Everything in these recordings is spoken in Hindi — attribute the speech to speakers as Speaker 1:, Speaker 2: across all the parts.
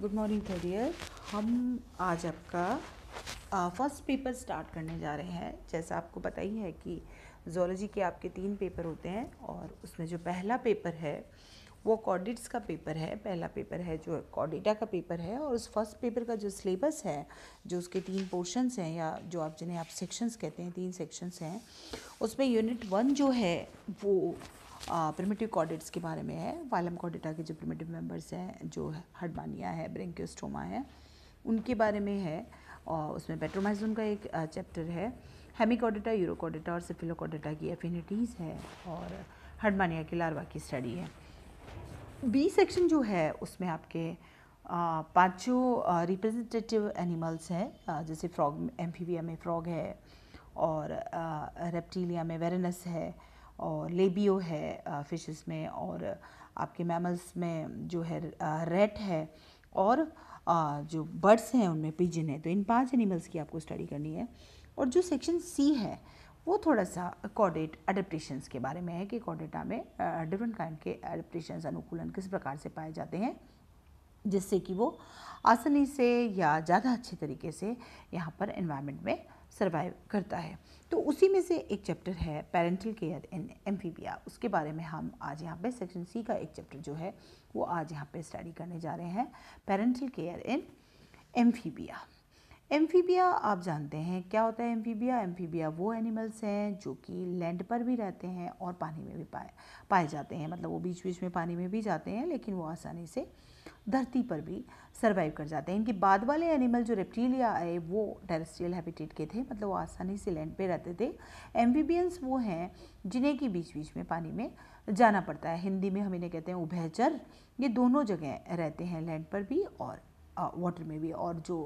Speaker 1: गुड मॉर्निंग कैरियर हम आज आपका फर्स्ट पेपर स्टार्ट करने जा रहे हैं जैसा आपको पता ही है कि जोलॉजी के आपके तीन पेपर होते हैं और उसमें जो पहला पेपर है वो कॉडिट्स का पेपर है पहला पेपर है जो कॉडिटा का पेपर है और उस फर्स्ट पेपर का जो सिलेबस है जो उसके तीन पोर्शंस हैं या जो आप जिन्हें आप सेक्शंस कहते हैं तीन सेक्शंस हैं उसमें यूनिट वन जो है वो प्रिमेटिव कॉडिट्स के बारे में है वालम कॉडेटा के जो प्रिमेटिव मेम्बर्स हैं जो हडबानिया है ब्रेंक्योस्टोमा है उनके बारे में है और उसमें पेट्रोमाइजोन का एक चैप्टर है हेमिकॉडेटा यूरोकॉडिटा और सिफिलोकॉडिटा की एफिनिटीज़ है और हडमानिया के लार्वा की स्टडी है बी सेक्शन जो है उसमें आपके पांचों रिप्रेजेंटेटिव एनिमल्स हैं जैसे फ्रॉग एम्फीविया में फ्रॉग है और रेप्टीलिया में वेरनस है और लेबियो है फिशेस में और आपके मैमल्स में जो है रेट है और जो बर्ड्स हैं उनमें पिजन है तो इन पांच एनिमल्स की आपको स्टडी करनी है और जो सेक्शन सी है वो थोड़ा सा कॉडेट अडेप्टेशन के बारे में है कि कॉडेटा में डिफरेंट काइंड के अडेप्टेशन अनुकूलन किस प्रकार से पाए जाते हैं जिससे कि वो आसानी से या ज़्यादा अच्छे तरीके से यहाँ पर इन्वायरमेंट में सर्वाइव करता है तो उसी में से एक चैप्टर है पेरेंटल केयर इन एम्फीबिया उसके बारे में हम आज यहाँ पे सेक्शन सी का एक चैप्टर जो है वो आज यहाँ पे स्टडी करने जा रहे हैं parental care in amphibia amphibia आप जानते हैं क्या होता है एम्फीबिया एम्फीबिया वो एनिमल्स हैं जो कि लैंड पर भी रहते हैं और पानी में भी पाए पाए जाते हैं मतलब वो बीच बीच में पानी में भी जाते हैं लेकिन वो आसानी से धरती पर भी सर्वाइव कर जाते हैं इनके बाद वाले एनिमल जो रेप्टीलिया आए वो टेरेस्ट्रियल हैबिटेट के थे मतलब वो आसानी से लैंड पे रहते थे एम्फीबियंस वो हैं जिन्हें कि बीच बीच में पानी में जाना पड़ता है हिंदी में हम इन्हें कहते हैं उभयचर ये दोनों जगह रहते हैं लैंड पर भी और वाटर में भी और जो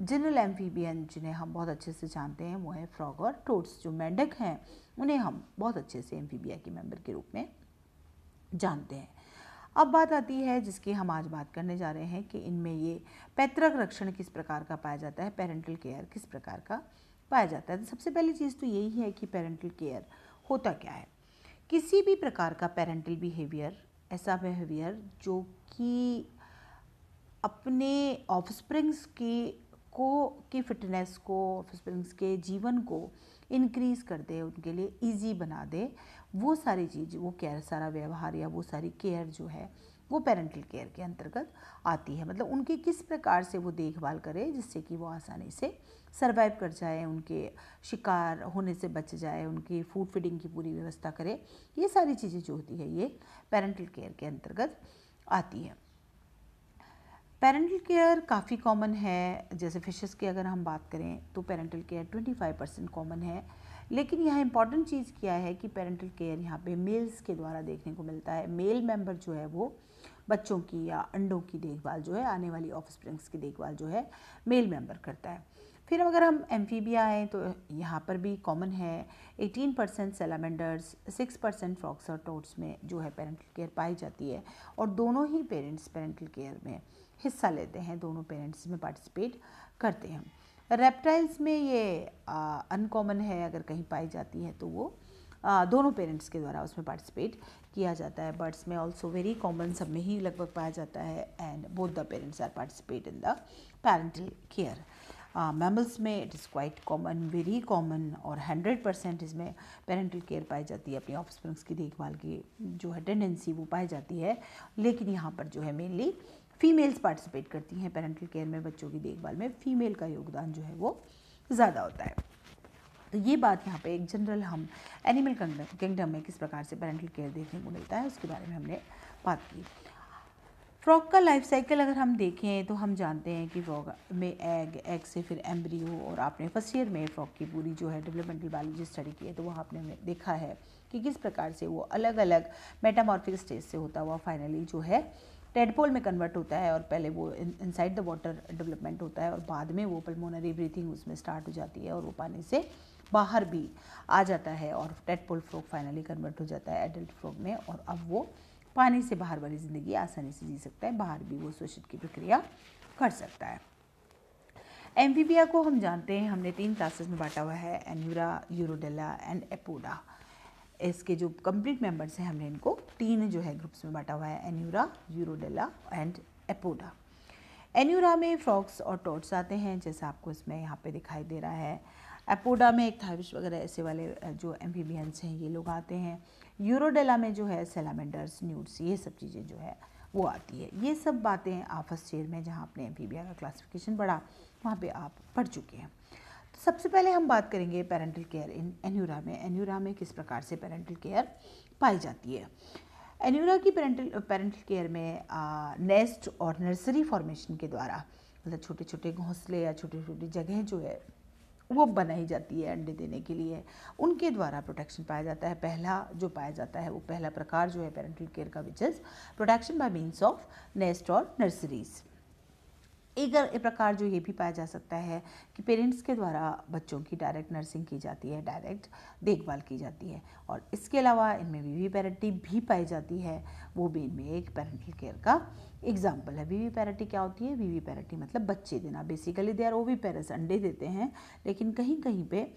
Speaker 1: जनरल एम्फीबियन जिन्हें हम बहुत अच्छे से जानते हैं वो है फ्रॉग और टोट्स जो मेंढक हैं उन्हें हम बहुत अच्छे से एम्फीबिया के मेम्बर के रूप में जानते हैं अब बात आती है जिसकी हम आज बात करने जा रहे हैं कि इनमें ये पैतृक रक्षण किस प्रकार का पाया जाता है पेरेंटल केयर किस प्रकार का पाया जाता है तो सबसे पहली चीज़ तो यही है कि पेरेंटल केयर होता क्या है किसी भी प्रकार का पेरेंटल बिहेवियर ऐसा बिहेवियर जो कि अपने ऑफस्प्रिंग्स की को की फ़िटनेस को ऑफिस के जीवन को इनक्रीज़ कर दे उनके लिए इजी बना दे वो सारी चीज़ वो केयर सारा व्यवहार या वो सारी केयर जो है वो पेरेंटल केयर के अंतर्गत आती है मतलब उनकी किस प्रकार से वो देखभाल करे जिससे कि वो आसानी से सर्वाइव कर जाए उनके शिकार होने से बच जाए उनकी फूड फीडिंग की पूरी व्यवस्था करे ये सारी चीज़ें जो होती है ये पेरेंटल केयर के अंतर्गत आती है पेरेंटल केयर काफ़ी कॉमन है जैसे फिशेस की अगर हम बात करें तो पेरेंटल केयर 25 परसेंट कॉमन है लेकिन यह इम्पॉर्टेंट चीज़ क्या है कि पेरेंटल केयर यहाँ पे मेल्स के द्वारा देखने को मिलता है मेल मेंबर जो है वो बच्चों की या अंडों की देखभाल जो है आने वाली ऑफ की देखभाल जो है मेल मेंबर करता है फिर अगर हम एम्फीबिया आए तो यहाँ पर भी कॉमन है 18 percent salamanders six percent frogs और टोट्स में जो है पेरेंटल केयर पाई जाती है और दोनों ही पेरेंट्स पेरेंटल केयर में हिस्सा लेते हैं दोनों पेरेंट्स में पार्टिसिपेट करते हैं रेप्टाइल्स में ये अनकॉमन है अगर कहीं पाई जाती है तो वो आ, दोनों पेरेंट्स के द्वारा उसमें पार्टिसिपेट किया जाता है बर्ड्स में ऑल्सो वेरी कॉमन सब में ही लगभग पाया जाता है and both the parents are participate in the parental care mammals हाँ, में it is quite common very common और हंड्रेड परसेंट इसमें पेरेंटल केयर पाई जाती है अपने ऑफस्प्रिंग्स की देखभाल की जो है टेंडेंसी वो पाई जाती है लेकिन यहाँ पर जो है मेनली फीमेल्स पार्टिसिपेट करती हैं पेरेंटल केयर में बच्चों की देखभाल में फीमेल का योगदान जो है वो ज़्यादा होता है तो ये बात यहाँ पे एक जनरल हम एनिमल किंगडम में किस प्रकार से पेरेंटल केयर देखने को मिलता है उसके बारे में हमने बात की फ्रॉक का लाइफ साइकिल अगर हम देखें तो हम जानते हैं कि फ्रॉक में एग एग से फिर एम्ब्रियो और आपने फर्स्ट ईयर में फ्रॉक की पूरी जो है डेवलपमेंटल बायोलॉजी स्टडी की है तो वहाँ आपने देखा है कि किस प्रकार से वो अलग अलग मेटामॉर्फिक स्टेज से होता हुआ फाइनली जो है टेडपोल में कन्वर्ट होता है और पहले वो इनसाइड द वाटर डेवलपमेंट होता है और बाद में वो पल्मोनरी ब्रीथिंग उसमें स्टार्ट हो जाती है और वो पानी से बाहर भी आ जाता है और टेडपोल फ्रॉक फाइनली कन्वर्ट हो जाता है एडल्ट फ्रॉक में और अब वो पानी से बाहर वाली ज़िंदगी आसानी से जी सकता है बाहर भी वो शोषित की प्रक्रिया कर सकता है एम्फीबिया को हम जानते हैं हमने तीन क्लासेस में बांटा हुआ है एन्यूरा यूरोडेला एंड एपोडा इसके जो कंप्लीट मेंबर्स हैं हमने इनको तीन जो है ग्रुप्स में बांटा हुआ है Anura Urodela and Apoda Anura में फ्रॉक्स और टॉट्स आते हैं जैसा आपको इसमें यहाँ पे दिखाई दे रहा है एपोडा में एक थाविश वगैरह ऐसे वाले जो एम्फीबियंस हैं ये लोग आते हैं यूरोडेला में जो है सेलामेंडर्स न्यूट्स ये सब चीज़ें जो है वो आती है ये सब बातें आप फर्स्ट ईयर में जहाँ आपने एम्फीबिया का क्लासिफिकेशन पढ़ा वहाँ पर आप पढ़ चुके हैं तो सबसे पहले हम बात करेंगे पेरेंटल केयर इन एन्यूरा में एन्यूरा में किस प्रकार से पेरेंटल केयर पाई जाती है एन्यूरा की पेरेंटल पेरेंटल केयर में आ, नेस्ट और नर्सरी फॉर्मेशन के द्वारा मतलब छोटे छोटे घोंसले या छोटी छोटी जगह जो है वो बनाई जाती है अंडे देने के लिए उनके द्वारा प्रोटेक्शन पाया जाता है पहला जो पाया जाता है वो पहला प्रकार जो है पेरेंटल केयर का which is protection by means of nest और नर्सरीज़ एक प्रकार जो ये भी पाया जा सकता है कि पेरेंट्स के द्वारा बच्चों की डायरेक्ट नर्सिंग की जाती है डायरेक्ट देखभाल की जाती है और इसके अलावा इनमें वीवी पैरिटी भी पाई जाती है वो भी इनमें एक पेरेंटल केयर का एग्जाम्पल है वीवी पैरिटी क्या होती है वीवी पैरिटी मतलब बच्चे देना basically they are oviparous अंडे देते हैं लेकिन कहीं कहीं पर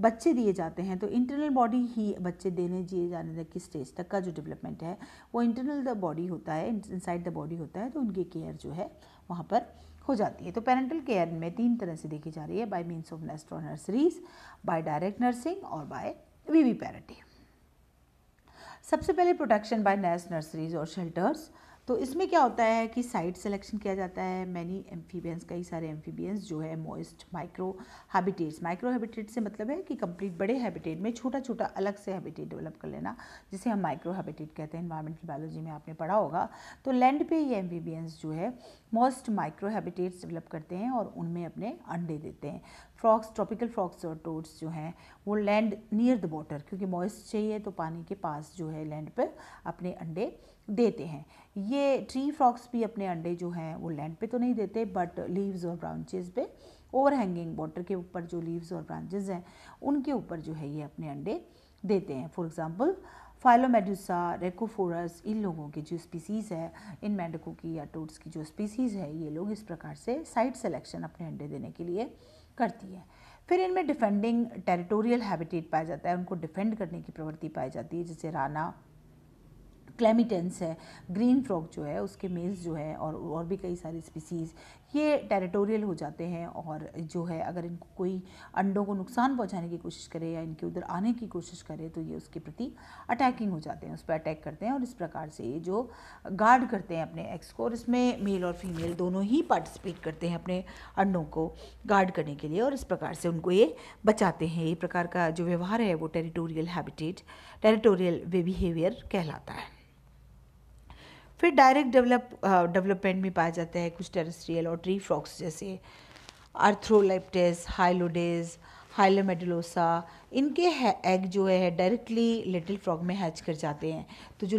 Speaker 1: बच्चे दिए जाते हैं तो इंटरनल बॉडी ही बच्चे देने दिए जाने तक की स्टेज तक का जो डेवलपमेंट है वो इंटरनल द बॉडी होता है इनसाइड द बॉडी होता है तो उनकी केयर जो है वहाँ पर हो जाती है तो पेरेंटल केयर में तीन तरह से देखी जा रही है बाय मीन्स ऑफ नेस्ट और नर्सरीज बाय डायरेक्ट नर्सिंग और बाय वीवी पैरटी सबसे पहले प्रोटेक्शन बाय नेस्ट नर्सरीज और शेल्टर्स तो इसमें क्या होता है कि साइट सिलेक्शन किया जाता है मैनी एम्फीबियंस कई सारे एम्फीबियंस जो है moist micro habitats micro habitat से मतलब है कि कंप्लीट बड़े हैबिटेट में छोटा छोटा अलग से हैबिटेट डेवलप कर लेना जिसे हम माइक्रो हैबिटेट कहते हैं इन्वायरमेंटल बायोलॉजी में आपने पढ़ा होगा तो लैंड पे ये एम्फीबियंस जो है मोस्ट माइक्रो हैबिटेट्स डेवलप करते हैं और उनमें अपने अंडे देते हैं फ्रॉक्स ट्रॉपिकल फ्रॉक्स और टोड्स जो हैं वो लैंड नियर द वॉटर क्योंकि मॉइस्ट चाहिए तो पानी के पास जो है लैंड पर अपने अंडे देते हैं ये ट्री फ्रॉक्स भी अपने अंडे जो हैं वो लैंड पे तो नहीं देते बट लीव्स और ब्रांचेस पे ओवर हैंगिंग वाटर के ऊपर जो लीव्स और ब्रांचेस हैं उनके ऊपर जो है ये अपने अंडे देते हैं फॉर एग्ज़ाम्पल फाइलोमेडुसा रेकोफोरस इन लोगों की जो स्पीसीज़ है इन मेंढकों की या टोट्स की जो स्पीसीज़ है ये लोग इस प्रकार से साइड सेलेक्शन अपने अंडे देने के लिए करती है फिर इनमें डिफेंडिंग टेरिटोरियल हैबिटेट पाया जाता है उनको डिफेंड करने की प्रवृत्ति पाई जाती है जैसे राना क्लेमिटेंस है ग्रीन फ्रॉक जो है उसके मेल्स जो है और और भी कई सारी स्पीसीज़ ये टेरिटोरियल हो जाते हैं और जो है अगर इनको कोई अंडों को नुकसान पहुंचाने की कोशिश करे या इनके उधर आने की कोशिश करे तो ये उसके प्रति अटैकिंग हो जाते हैं उस पर अटैक करते हैं और इस प्रकार से ये जो गार्ड करते हैं अपने एक्स को और इसमें मेल और फीमेल दोनों ही पार्टिसिपेट करते हैं अपने अंडों को गार्ड करने के लिए और इस प्रकार से उनको ये बचाते हैं ये प्रकार का जो व्यवहार है वो टेरिटोरियल हैबिटेट टेरिटोरियल बिहेवियर कहलाता है फिर डायरेक्ट डेवलप डेवलपमेंट में पाया जाता है कुछ टेरेस्ट्रियल और ट्री फ्रॉक्स जैसे आर्थ्रोलेप्टेस हाइलोडेज हाइलोमेडुलोसा इनके एग जो है डायरेक्टली लिटिल फ्रॉग में हैच कर जाते हैं तो जो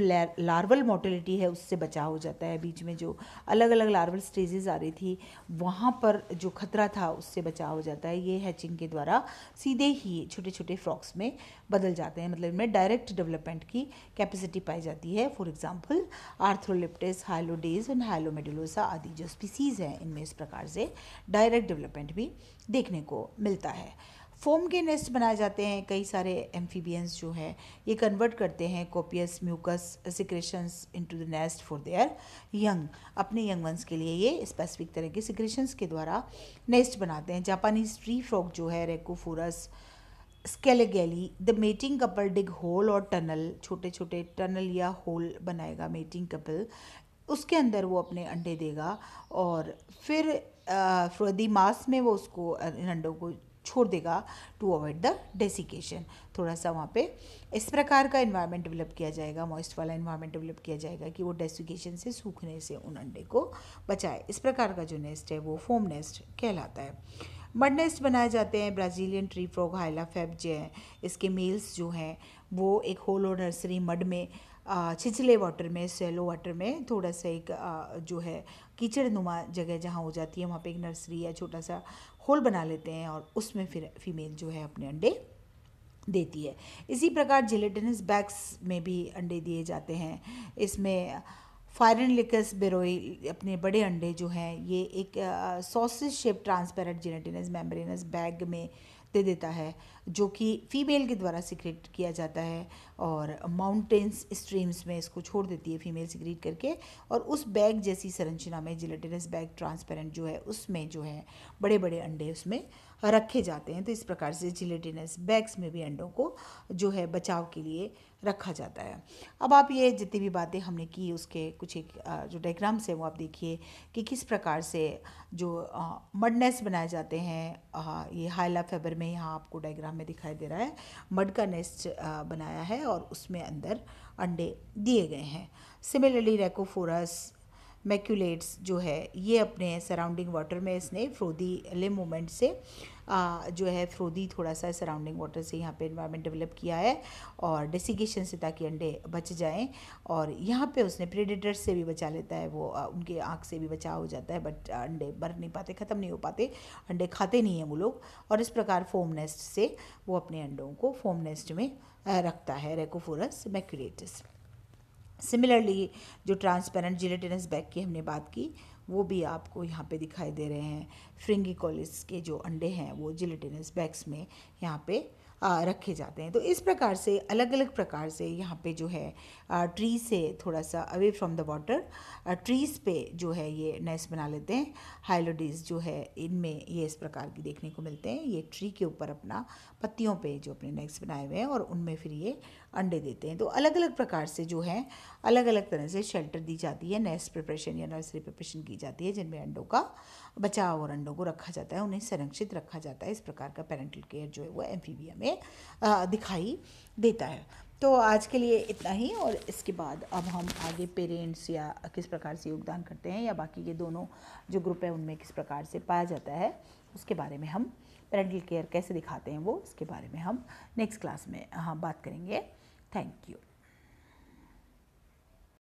Speaker 1: लार्वल मोटिलिटी है उससे बचाव हो जाता है बीच में जो अलग अलग लार्वल स्टेजेस आ रही थी वहाँ पर जो खतरा था उससे बचाव हो जाता है ये हैचिंग के द्वारा सीधे ही छोटे छोटे फ्रॉक्स में बदल जाते हैं मतलब इनमें डायरेक्ट डेवलपमेंट की कैपेसिटी पाई जाती है for example Arthroleptis Hylodes and Hylomedusa आदि जो स्पीसीज़ हैं इनमें इस प्रकार से डायरेक्ट डेवलपमेंट भी देखने को मिलता है फोम के नेस्ट बनाए जाते हैं कई सारे एम्फीबियंस जो है ये कन्वर्ट करते हैं copious mucus secretions into the nest for their young अपने यंग वंस के लिए ये स्पेसिफिक तरह के सिक्रेशंस के द्वारा नेस्ट बनाते हैं जापानीज ट्री फ्रॉक जो है Rhacophorus schlegelii the mating couple dig hole और टनल छोटे छोटे टनल या होल बनाएगा मेटिंग कपल उसके अंदर वो अपने अंडे देगा और फिर फ्रोदी मास में वो उसको इन अंडों को छोड़ देगा टू अवॉइड द डेसिकेशन थोड़ा सा वहाँ पे इस प्रकार का इन्वायरमेंट डेवलप किया जाएगा मॉइस्ट वाला इन्वायरमेंट डेवलप किया जाएगा कि वो डेसिकेशन से सूखने से उन अंडे को बचाए इस प्रकार का जो नेस्ट है वो फोम नेस्ट कहलाता है मड नेस्ट बनाए जाते हैं Brazilian tree frog Hyla faber जो इसके मेल्स जो हैं वो एक होलो नर्सरी मड में छिछले वाटर में सेलो वाटर में थोड़ा सा एक जो है कीचड़ नुमा जगह जहाँ हो जाती है वहाँ पे एक नर्सरी या छोटा सा होल बना लेते हैं और उसमें फिर फीमेल जो है अपने अंडे देती है इसी प्रकार जिलेटिनस बैग्स में भी अंडे दिए जाते हैं इसमें फायरन लिकस बेरोई अपने बड़े अंडे जो हैं ये एक sausage shape transparent gelatinous membranous bag में दे देता है जो कि फ़ीमेल के द्वारा सिक्रेट किया जाता है और माउंटेन्स स्ट्रीम्स में इसको छोड़ देती है फीमेल सिक्रेट करके और उस बैग जैसी संरचना में जिलेटिनस बैग ट्रांसपेरेंट जो है उसमें जो है बड़े बड़े अंडे उसमें रखे जाते हैं तो इस प्रकार से जिलेटिनस बैग्स में भी अंडों को जो है बचाव के लिए रखा जाता है अब आप ये जितनी भी बातें हमने की उसके कुछ एक जो डायग्राम्स हैं वो आप देखिए कि किस प्रकार से जो मडनेस बनाए जाते हैं ये हाइला फेबर में यहाँ आपको डायग्राम हमें दिखाई दे रहा है मड का नेस्ट बनाया है और उसमें अंदर अंडे दिए गए हैं सिमिलरली रेकोफोरस मैक्यूलेट्स जो है ये अपने सराउंडिंग वाटर में इसने फ्रोदी ले मोमेंट से आ, जो है फ्रोदी थोड़ा सा सराउंडिंग वाटर से यहाँ पे इन्वायरमेंट डेवलप किया है और डेसिगेशन से ताकि अंडे बच जाएं और यहाँ पे उसने प्रेडेटर्स से भी बचा लेता है वो आ, उनके आँख से भी बचाव हो जाता है बट अंडे मर नहीं पाते ख़त्म नहीं हो पाते अंडे खाते नहीं हैं वो लोग और इस प्रकार फोम नेस्ट से वो अपने अंडों को फोम नेस्ट में रखता है रेकोफोरस मैक्यूलेटस सिमिलरली जो ट्रांसपेरेंट जिलेटिनस बैग की हमने बात की वो भी आपको यहाँ पे दिखाई दे रहे हैं फ्रिंगी कॉलिस के जो अंडे हैं वो जिलेटिनस बैग्स में यहाँ पे आ, रखे जाते हैं तो इस प्रकार से अलग अलग प्रकार से यहाँ पे जो है ट्री से थोड़ा सा away from the water trees पे जो है ये नेस बना लेते हैं हाइलोडीज जो है इनमें ये इस प्रकार की देखने को मिलते हैं ये ट्री के ऊपर अपना पत्तियों पे जो अपने नेस बनाए हुए हैं और उनमें फिर ये अंडे देते हैं तो अलग अलग प्रकार से जो है अलग अलग तरह से शेल्टर दी जाती है नेस्ट प्रिपरेशन या नर्सरी प्रिपरेशन की जाती है जिनमें अंडों का बचाव और अंडों को रखा जाता है उन्हें संरक्षित रखा जाता है इस प्रकार का पेरेंटल केयर जो है वो एम में दिखाई देता है तो आज के लिए इतना ही और इसके बाद अब हम आगे पेरेंट्स या किस प्रकार से योगदान करते हैं या बाकी ये दोनों जो ग्रुप है उनमें किस प्रकार से पाया जाता है उसके बारे में हम पेरेंटल केयर कैसे दिखाते हैं वो इसके बारे में हम नेक्स्ट क्लास में हाँ बात करेंगे Thank you.